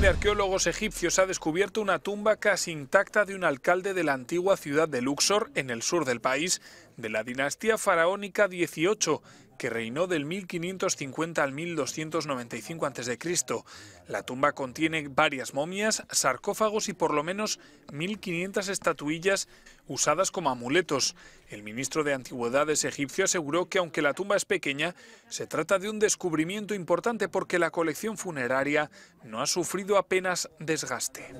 de arqueólogos egipcios ha descubierto una tumba casi intacta de un alcalde de la antigua ciudad de Luxor, en el sur del país, de la dinastía faraónica 18, que reinó del 1550 al 1295 a.C. La tumba contiene varias momias, sarcófagos y por lo menos 1500 estatuillas usadas como amuletos. El ministro de Antigüedades egipcio aseguró que aunque la tumba es pequeña, se trata de un descubrimiento importante porque la colección funeraria no ha sufrido apenas desgaste.